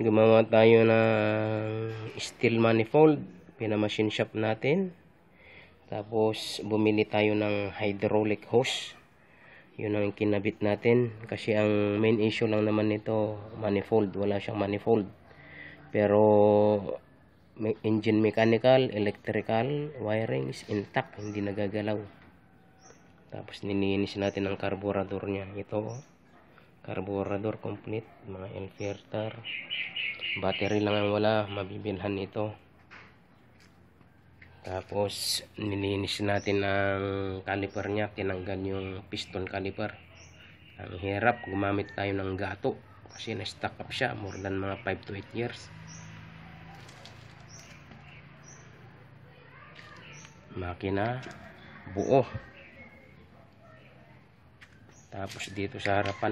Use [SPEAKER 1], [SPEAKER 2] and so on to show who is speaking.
[SPEAKER 1] gumawa tayo ng steel manifold pinamachine shop natin tapos bumili tayo ng hydraulic hose yun ang kinabit natin kasi ang main issue lang naman nito manifold wala siyang manifold pero engine mechanical electrical wiring is intact hindi nagagalaw tapos nininis natin ang carburetor niya ito oh carburetor complete mga inverter battery lang ang wala mabibilhan ito tapos nilinis natin ang caliper niya tinanggal yung piston caliper ang hirap gumamit tayo ng gato kasi na stock up siya more than mga 5 to 8 years makina buo tapos dito sa harapan